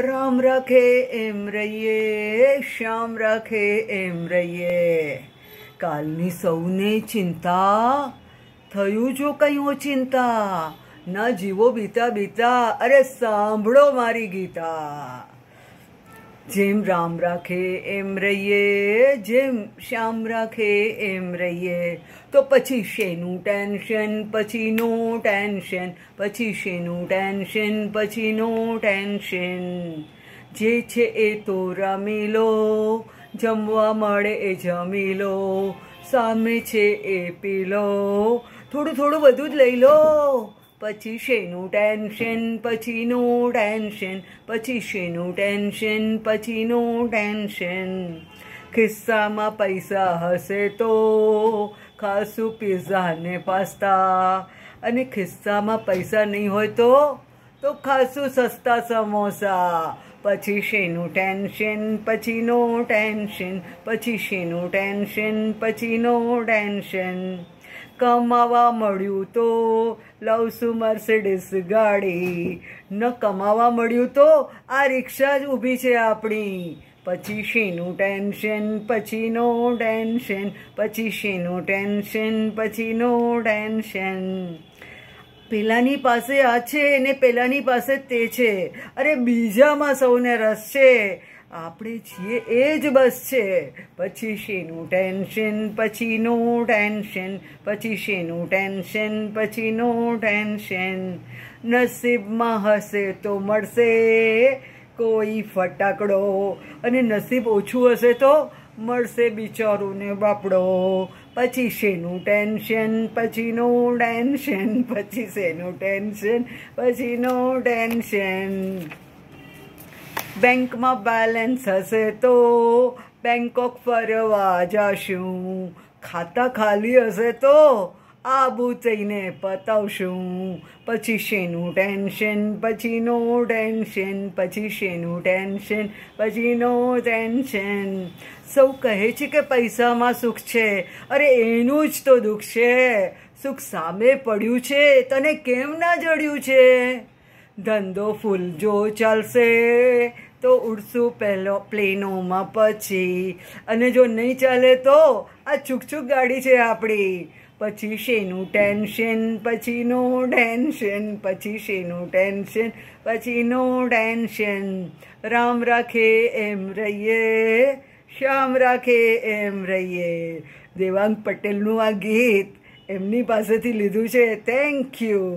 રામ રાખે એમ રહીએ શ્યામ રાખે એમ રહીએ કાલની સૌને ચિંતા થયું જો કંઈ ચિંતા ના જીવો બીતા બીતા અરે સાંભળો મારી ગીતા જેમ રામ રાખે એમ રહીએ જેમ શ્યામ રાખે એમ રહીએ તો પછી શેનું ટેન્શન પછી નો ટેન્શન પછી શેનું ટેન્શન પછી નો ટેન્શન જે છે એ તો રમી લો જમવા મળે એ જમી લો સામે છે એ પી લો થોડું થોડું બધું જ લઈ લો પછી શેનું ટેન્શન પછી નો ટેન્શન પછી શેનું ટેન્શન પછી નો ટેન્શન ખિસ્સામાં પૈસા હશે તો ખાસું પીઝા ને પાસ્તા અને ખિસ્સામાં પૈસા નહીં હોય તો તો ખાસું સસ્તા સમોસા પછી શેનું ટેન્શન પછી નો ટેન્શન પછી શેનું ટેન્શન પછી નો ટેન્શન કમાવા મળ્યું તો લઉં છું મર્સિડીસ ગાડી ન કમાવા મળ્યું તો આ રિક્ષા જ ઊભી છે આપણી પછી શીનું ટેન્શન પછી નો ટેન્શન પછી શીનું ટેન્શન પછી નો ટેન્શન પેલાની પાસે આ છે ને પહેલાંની પાસે તે છે અરે બીજામાં સૌને રસ છે આપણે છીએ એ જ બસ છે પછી શેનું ટેન્શન પછીનું ટેન્શન પછી શેનું ટેન્શન પછીનું ટેન્શન નસીબમાં હશે તો મળશે કોઈ ફટાકડો અને નસીબ ઓછું હશે તો મળશે બિચારુને બાપડો પછી શેનું ટેન્શન પછીનું ટેન્શન પછી શેનું ટેન્શન પછીનું ટેન્શન બેંકમાં બેલેન્સ હશે તો બેંકોક ફરવા જશું ખાતા ખાલી હશે તો આબુ જઈને પતાવશું પછી શેનું ટેન્શન પછી નો ટેન્શન પછી શેનું ટેન્શન પછી નો ટેન્શન સૌ કહે છે કે પૈસામાં સુખ છે અરે એનું જ તો દુઃખ છે સુખ સામે પડ્યું છે તને કેમ ના જડ્યું છે ધંધો ફૂલ જો ચાલશે તો ઉડશું પહેલો પ્લેનોમાં પછી અને જો નહીં ચાલે તો આ છૂકછૂક ગાડી છે આપણી પછી શેનું ટેન્શન પછી નો ટેન્શન પછી શેનું ટેન્શન પછી નો ટેન્શન રામ રાખે એમ રહીએ શ્યામ રાખે એમ રહીએ દેવાંગ પટેલનું આ ગીત એમની પાસેથી લીધું છે થેન્ક યુ